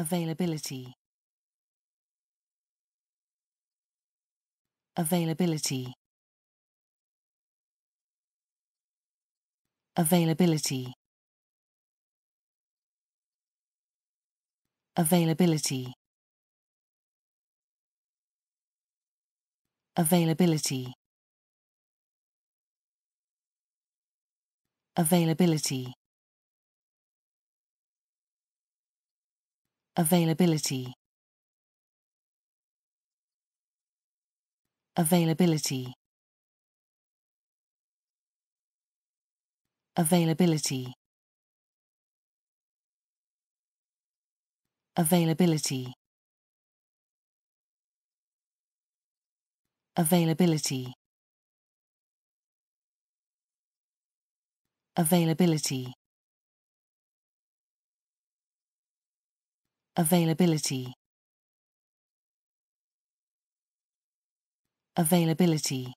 Availability. Availability. Availability. Availability. Availability. Availability. Availability. Availability. Availability. Availability. Availability. Availability. Availability. Availability.